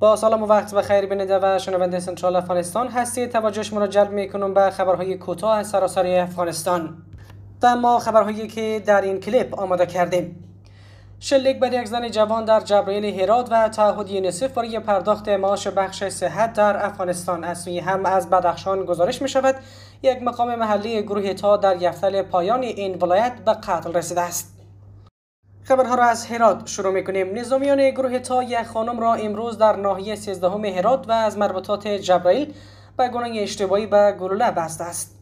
با سلام و وقت بخیر بیننده و شنونده سنترال افغانستان توجه شما را جلب میکنم به خبرهای کوتاه از سراسر افغانستان و ما خبرهایی که در این کلیپ آماده کردیم شلیک بر یک زن جوان در جبرائیل هرات و تعهد یونیسف برای پرداخت معاش بخش صحت در افغانستان از سوی هم از بدخشان گزارش می شود یک مقام محلی گروه تا در یفتل پایان این ولایت به قتل رسیده است خبرها را از هرات شروع میکنیم نظامیان گروه تا یک خانم را امروز در ناحیه 13 هرات و از مربوطات جبرائیل به گناه اشتباهی به گلوله بست است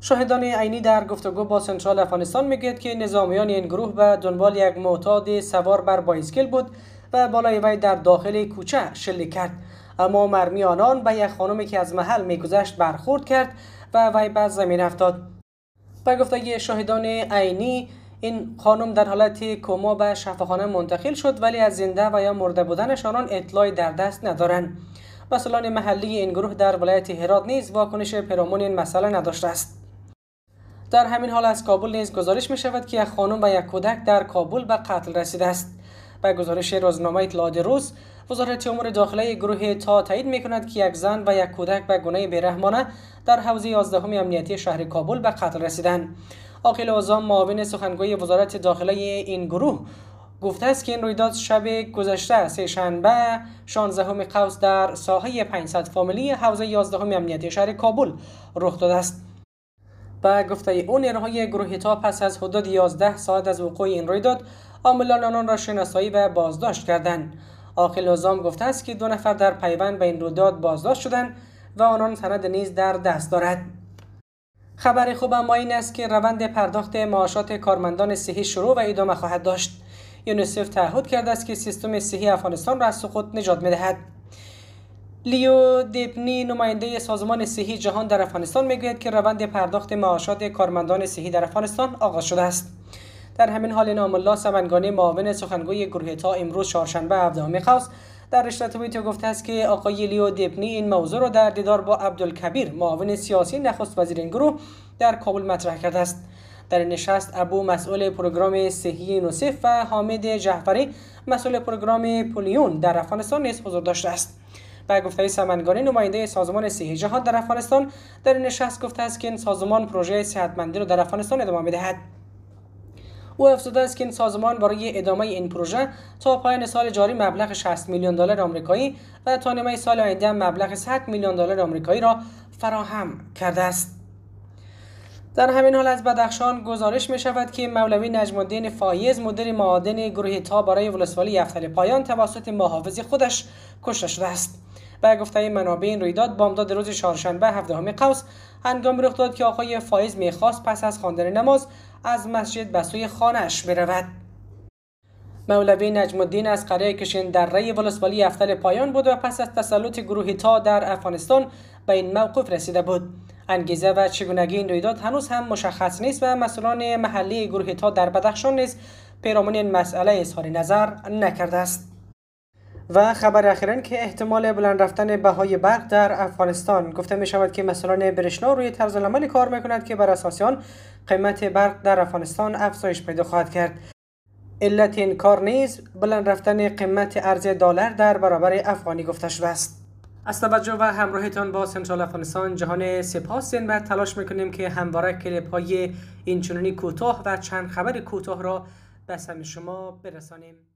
شاهدان عینی در گفتگو با سنترال افغانستان میگوید که نظامیان این گروه به دنبال یک معتاد سوار بر بایسکل بود و بالای وی در داخل کوچه شلیک کرد اما مرمی آنان به یک خانمی که از محل میگذشت برخورد کرد و وی به زمین افتاد به گفتگی شاهدان عینی این خانم در حالت کما به شفاخانه منتقل شد ولی از زنده و یا مرده بودنش آنان اطلاعی در دست ندارند مسئولان محلی این گروه در ولایت هرات نیز واکنش پیرامون این مسئله نداشته است در همین حال از کابل نیز گزارش می شود که یک خانم و یک کودک در کابل به قتل رسیده است به گزارش روزنامه اطلاعات روز وزارت امور داخلی گروه تا تایید می کند که یک زن و یک کودک به گناه بیرحمانه در حوزه 11 امنیتی شهر کابل به قتل رسیدند آقیل آزام معاون سخنگوی وزارت داخله این گروه گفته است که این رویداد شب گذشته سه شنبه 16 قوس در ساحه 500 فامیلی حوزه 11 امنیتی شهر کابل رخ داده است با گفته او نیروهای گروه تا پس از حدود 11 ساعت از وقوع این رویداد عاملان آنان را شناسایی و بازداشت کردند آقل آزام گفته است که دو نفر در پیوند به این رویداد بازداشت شدند و آنان سند نیز در دست دارد خبر خوب اما این است که روند پرداخت معاشات کارمندان صحی شروع و ادامه خواهد داشت یونیسف تعهد کرده است که سیستم صحی افغانستان را از سقوط نجات میدهد لیو دیپنی نماینده سازمان صحی جهان در افغانستان میگوید که روند پرداخت معاشات کارمندان صحی در افغانستان آغاز شده است در همین حال نام الله سمنگانی معاون سخنگوی گروه تا امروز چهارشنبه 17 قوس در رشته گفته است که آقای لیو دبنی این موضوع را در دیدار با عبدالکبیر معاون سیاسی نخست وزیر این گروه در کابل مطرح کرده است در نشست ابو مسئول پروگرام صحی نوسف و حامد جعفری مسئول پروگرام پولیون در افغانستان نیز حضور داشته است به گفته سمنگانی نماینده سازمان صحی جهان در افغانستان در نشست گفته است که این سازمان پروژه صحتمندی را در افغانستان ادامه میدهد او افزوده است که این سازمان برای ادامه این پروژه تا پایان سال جاری مبلغ 60 میلیون دلار آمریکایی و تا نیمه سال آینده مبلغ 100 میلیون دلار آمریکایی را فراهم کرده است در همین حال از بدخشان گزارش می شود که مولوی نجم الدین فایز مدیر معادن گروه تا برای ولسوالی یفتل پایان توسط محافظ خودش کشته شده است به گفته منابع این رویداد بامداد روز چهارشنبه هفدهم قوس هنگام رخ داد که آقای فایز میخواست پس از خواندن نماز از مسجد به سوی خانش برود مولوی نجم الدین از قره کشین در ری ولسوالی افتل پایان بود و پس از تسلط گروهی تا در افغانستان به این موقف رسیده بود انگیزه و چگونگی این رویداد هنوز هم مشخص نیست و مسئولان محلی گروهی تا در بدخشان نیز پیرامون این مسئله اظهار نظر نکرده است و خبر اخیرا که احتمال بلند رفتن بهای برق در افغانستان گفته می شود که مسئولان برشنا روی طرز العمل کار میکند که بر اساس آن قیمت برق در افغانستان افزایش پیدا خواهد کرد علت این کار نیز بلند رفتن قیمت ارز دلار در برابر افغانی گفته شده است از توجه و همراهتان با سنترال افغانستان جهان سپاس و تلاش میکنیم که همواره کلیپ های اینچنانی کوتاه و چند خبر کوتاه را به سم شما برسانیم